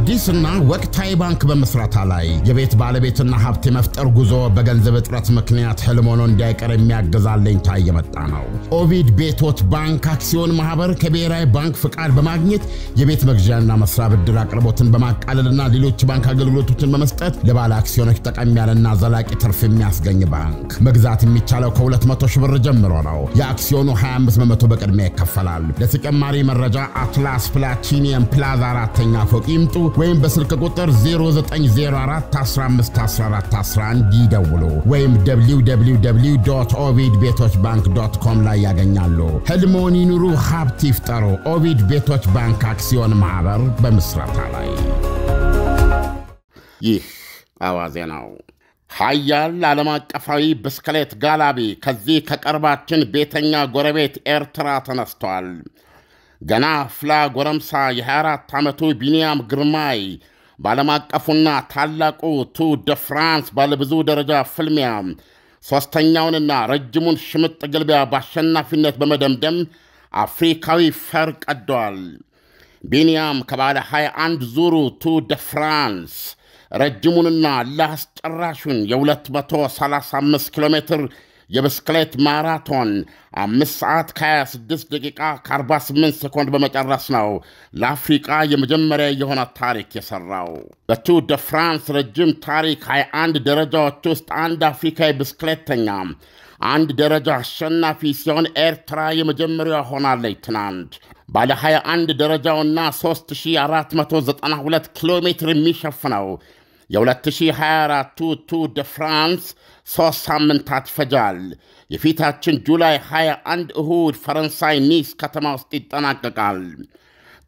አዲስና ወቅታዊ ባንክ በመስራታ ላይ የቤት ባለቤትና ሀብት የመፍጠር ጉዞ በገንዘብ እጥረት ምክንያት ህልም ሆኖ እንዳይቀር የሚያግዝ አለኝታ እየመጣ ነው። ኦቪድ ቤቶት ባንክ አክሲዮን ማህበር ከብሔራዊ ባንክ ፍቃድ በማግኘት የቤት መግዣና መስሪያ ብድር አቅርቦትን በማቃለልና ሌሎች ባንክ አገልግሎቶችን በመስጠት ለባለ አክሲዮኖች ጠቀም ያለና ዘላቂ ትርፍ የሚያስገኝ ባንክ። መግዛት የሚቻለው ከ200 ሺህ ብር ጀምሮ ነው። የአክሲዮኑ 25 በመቶ በቅድሚያ ይከፈላል። ለተጨማሪ መረጃ አትላስ ፕላቲኒየም ፕላዛ አራተኛ ፎቅ ይምጡ ወይም በስልክ ቁጥር 0904151411 ይደውሉ ወይም www ኦቪድ ቤቶች ባንክ ዶት ኮም ላይ ያገኛሉ። ህልሞን ይኑሩ፣ ሀብት ይፍጠሩ። ኦቪድ ቤቶች ባንክ አክሲዮን ማህበር በምስረታ ላይ። ይህ አዋዜ ነው። ሀያል ዓለም አቀፋዊ ብስክሌት ጋላቢ ከዚህ ከቅርባችን ቤተኛ ጎረቤት ኤርትራ ተነስቷል። ገና አፍላ ጎረምሳ የ24 ዓመቱ ቢንያም ግርማይ በዓለም አቀፉና ታላቁ ቱ ደ ፍራንስ ባለብዙ ደረጃ ፍልሚያ ሦስተኛውንና ረጅሙን ሽምጥ ግልቢያ በአሸናፊነት በመደምደም አፍሪካዊ ፈር ቀደዋል። ቢንያም ከባለ 21 ዙሩ ቱ ደ ፍራንስ ረጅሙንና ላስጨራሹን የ235 ኪሎ ሜትር የብስክሌት ማራቶን አምስት ሰዓት ከ26 ደቂቃ ከ48 ሴኮንድ በመጨረስ ነው ለአፍሪቃ የመጀመሪያ የሆነ ታሪክ የሰራው። በቱ ደ ፍራንስ ረጅም ታሪክ 21 ደረጃዎች ውስጥ አንድ አፍሪካዊ ብስክሌተኛ አንድ ደረጃ አሸናፊ ሲሆን ኤርትራ የመጀመሪያ ሆናለች። ትናንት ባለ 21 ደረጃውና 3492 ኪሎ ሜትር የሚሸፍነው የ2024 ቱ ደ ፍራንስ ሦስት ሳምንታት ፈጃል። የፊታችን ጁላይ 21 እሁድ ፈረንሳይ ኒስ ከተማ ውስጥ ይጠናቀቃል።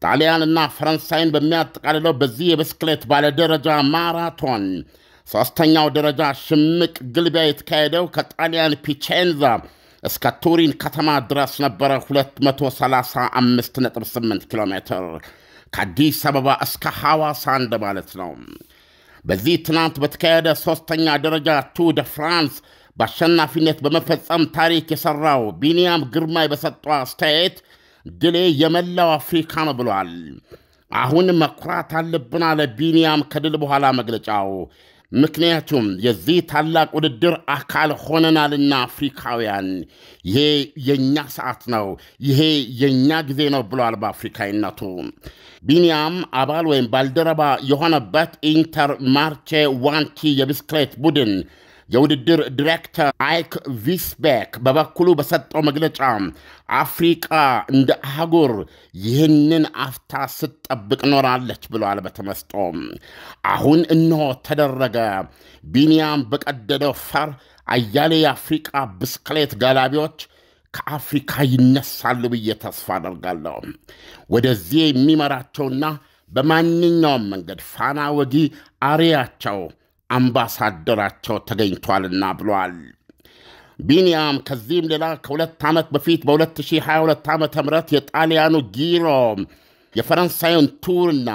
ጣሊያንና ፈረንሳይን በሚያጠቃልለው በዚህ የብስክሌት ባለደረጃ ማራቶን ሦስተኛው ደረጃ ሽምቅ ግልቢያ የተካሄደው ከጣሊያን ፒቼንዛ እስከ ቱሪን ከተማ ድረስ ነበረ 235.8 ኪሎ ሜትር ከአዲስ አበባ እስከ ሐዋሳ እንደማለት ነው። በዚህ ትናንት በተካሄደ ሦስተኛ ደረጃ ቱ ደ ፍራንስ በአሸናፊነት በመፈጸም ታሪክ የሠራው ቢንያም ግርማይ በሰጠው አስተያየት ድሌ የመላው አፍሪካ ነው ብሏል። አሁን መኩራት አለብን አለ ቢንያም ከድል በኋላ መግለጫው ምክንያቱም የዚህ ታላቅ ውድድር አካል ሆነናልና አፍሪካውያን፣ ይሄ የእኛ ሰዓት ነው፣ ይሄ የእኛ ጊዜ ነው ብሏል። በአፍሪካዊነቱ ቢኒያም አባል ወይም ባልደረባ የሆነበት ኢንተር ማርቼ ዋንቺ የብስክሌት ቡድን የውድድር ዲሬክተር አይክ ቪስቤክ በበኩሉ በሰጠው መግለጫ አፍሪቃ እንደ አህጉር ይህንን አፍታ ስትጠብቅ ኖራለች ብሏል። በተመስጦ አሁን እንሆ ተደረገ። ቢኒያም በቀደደው ፈር አያሌ የአፍሪቃ ብስክሌት ጋላቢዎች ከአፍሪካ ይነሳሉ ብዬ ተስፋ አደርጋለሁ። ወደዚህ የሚመራቸውና በማንኛውም መንገድ ፋና ወጊ አሪያቸው አምባሳደራቸው ተገኝቷልና ብሏል። ቢንያም ከዚህም ሌላ ከሁለት ዓመት በፊት በ2022 ዓ ም የጣሊያኑ ጊሮ የፈረንሳዩን ቱርና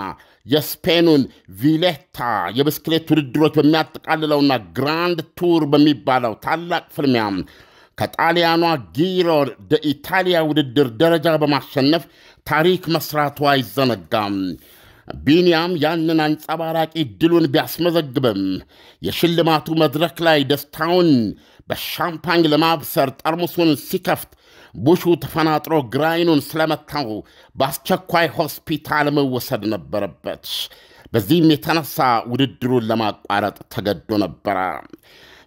የስፔኑን ቪሌታ የብስክሌት ውድድሮች በሚያጠቃልለውና ግራንድ ቱር በሚባለው ታላቅ ፍልሚያም ከጣሊያኗ ጊሮ ደኢታሊያ ውድድር ደረጃ በማሸነፍ ታሪክ መስራቷ አይዘነጋም። ቢንያም ያንን አንጸባራቂ ድሉን ቢያስመዘግብም የሽልማቱ መድረክ ላይ ደስታውን በሻምፓኝ ለማብሰር ጠርሙሱን ሲከፍት ቡሹ ተፈናጥሮ ግራይኑን ስለመታው በአስቸኳይ ሆስፒታል መወሰድ ነበረበት። በዚህም የተነሳ ውድድሩን ለማቋረጥ ተገዶ ነበረ።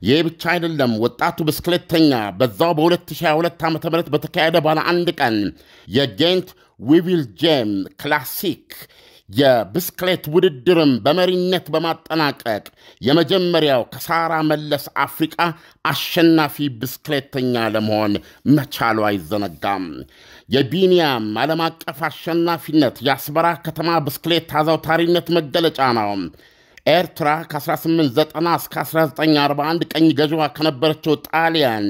ይህ ብቻ አይደለም። ወጣቱ ብስክሌተኛ በዛው በ2022 ዓ ም በተካሄደ ባለ አንድ ቀን የጌንት ዊቪል ጄም ክላሲክ የብስክሌት ውድድርም በመሪነት በማጠናቀቅ የመጀመሪያው ከሳራ መለስ አፍሪቃ አሸናፊ ብስክሌተኛ ለመሆን መቻሉ አይዘነጋም። የቢኒያም ዓለም አቀፍ አሸናፊነት የአስመራ ከተማ ብስክሌት አዘውታሪነት መገለጫ ነው። ኤርትራ ከ1890 እስከ 1941 ቀኝ ገዥዋ ከነበረችው ጣሊያን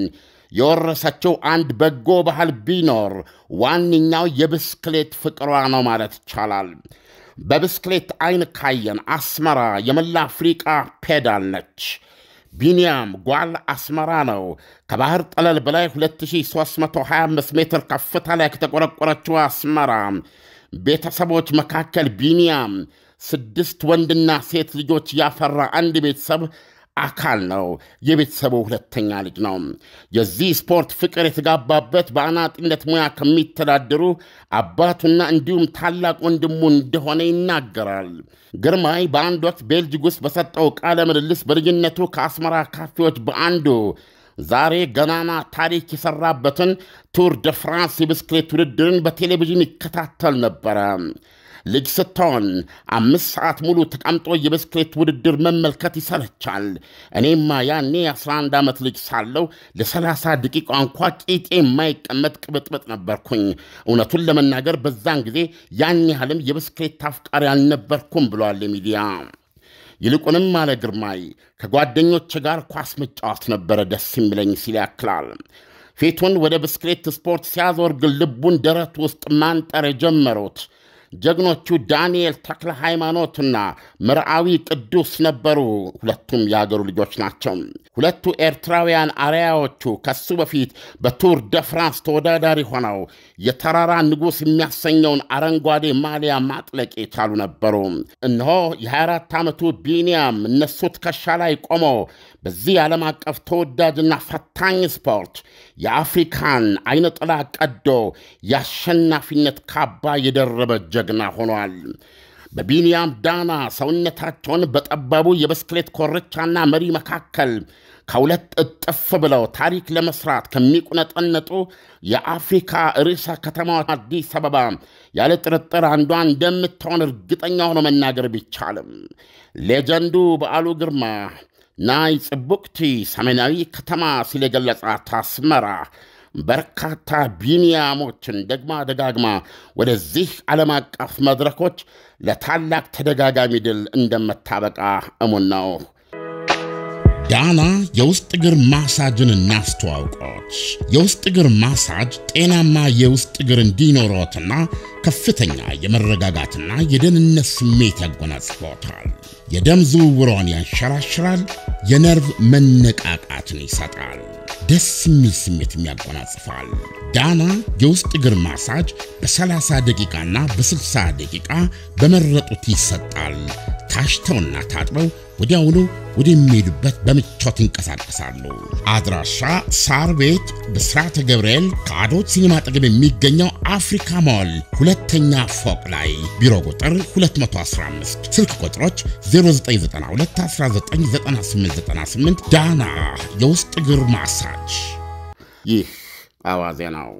የወረሰችው አንድ በጎ ባህል ቢኖር ዋነኛው የብስክሌት ፍቅሯ ነው ማለት ይቻላል። በብስክሌት አይን ካየን አስመራ የመላ አፍሪቃ ፔዳል ነች። ቢንያም ጓል አስመራ ነው። ከባህር ጠለል በላይ 2325 ሜትር ከፍታ ላይ ከተቆረቆረችው አስመራ ቤተሰቦች መካከል ቢንያም ስድስት ወንድና ሴት ልጆች ያፈራ አንድ ቤተሰብ አካል ነው። የቤተሰቡ ሁለተኛ ልጅ ነው። የዚህ ስፖርት ፍቅር የተጋባበት በአናጢነት ሙያ ከሚተዳደሩ አባቱና እንዲሁም ታላቅ ወንድሙ እንደሆነ ይናገራል። ግርማይ በአንድ ወቅት ቤልጅግ ውስጥ በሰጠው ቃለ ምልልስ በልጅነቱ ከአስመራ ካፌዎች በአንዱ ዛሬ ገናና ታሪክ የሰራበትን ቱር ደ ፍራንስ የብስክሌት ውድድርን በቴሌቪዥን ይከታተል ነበረ። ልጅ ስትሆን አምስት ሰዓት ሙሉ ተቀምጦ የብስክሌት ውድድር መመልከት ይሰለቻል። እኔማ ያኔ 11 ዓመት ልጅ ሳለው ለ30 ደቂቃ እንኳ ቂጤ የማይቀመጥ ቅብጥብጥ ነበርኩኝ። እውነቱን ለመናገር በዛን ጊዜ ያን ያህልም የብስክሌት አፍቃሪ አልነበርኩም ብሏል ሚዲያ ይልቁንም አለ ግርማይ ከጓደኞች ጋር ኳስ መጫወት ነበረ ደስ የሚለኝ ሲል ያክላል። ፊቱን ወደ ብስክሌት ስፖርት ሲያዞር ግን ልቡን ደረት ውስጥ ማንጠር የጀመሩት ጀግኖቹ ዳንኤል ተክለ ሃይማኖትና ምርአዊ ቅዱስ ነበሩ። ሁለቱም የአገሩ ልጆች ናቸው። ሁለቱ ኤርትራውያን አርያዎቹ ከሱ በፊት በቱር ደ ፍራንስ ተወዳዳሪ ሆነው የተራራ ንጉሥ የሚያሰኘውን አረንጓዴ ማሊያ ማጥለቅ የቻሉ ነበሩ። እነሆ የ24 ዓመቱ ቢንያም እነሱ ትከሻ ላይ ቆሞ በዚህ ዓለም አቀፍ ተወዳጅና ፈታኝ ስፖርት የአፍሪካን አይነ ጥላ ቀዶ የአሸናፊነት ካባ የደረበ ጀግና ሆኗል። በቢንያም ዳና ሰውነታቸውን በጠባቡ የብስክሌት ኮርቻና መሪ መካከል ከሁለት እጥፍ ብለው ታሪክ ለመስራት ከሚቁነጠነጡ የአፍሪካ ርዕሰ ከተማ አዲስ አበባ ያለ ጥርጥር አንዷ እንደምትሆን እርግጠኛ ሆኖ መናገር ቢቻልም ሌጀንዱ በዓሉ ግርማ ናይ ጽቡቅቲ ሰሜናዊ ከተማ ሲል የገለጻት አስመራ በርካታ ቢንያሞችን ደግማ ደጋግማ ወደዚህ ዓለም አቀፍ መድረኮች ለታላቅ ተደጋጋሚ ድል እንደምታበቃ እሙን ነው። ዳና የውስጥ እግር ማሳጅን እናስተዋውቀዎች። የውስጥ እግር ማሳጅ ጤናማ የውስጥ እግር እንዲኖረትና ከፍተኛ የመረጋጋትና የደህንነት ስሜት ያጎናጽፎታል። የደም ዝውውሮን ያንሸራሽራል፣ የነርቭ መነቃቃትን ይሰጣል፣ ደስ የሚል ስሜትም ያጎናጽፋል። ዳና የውስጥ እግር ማሳጅ በ30 ደቂቃና በ60 ደቂቃ በመረጡት ይሰጣል። ታሽተውና ታጥበው ወዲያውኑ ወደሚሄዱበት በምቾት ይንቀሳቀሳሉ። አድራሻ ሳር ቤት ብስራተ ገብርኤል ከአዶት ሲኒማ አጠገብ የሚገኘው አፍሪካ ሞል ሁለተኛ ፎቅ ላይ ቢሮ ቁጥር 215 ስልክ ቁጥሮች 0992199898 ዳና የውስጥ እግር ማሳጅ ይህ አዋዜ ነው።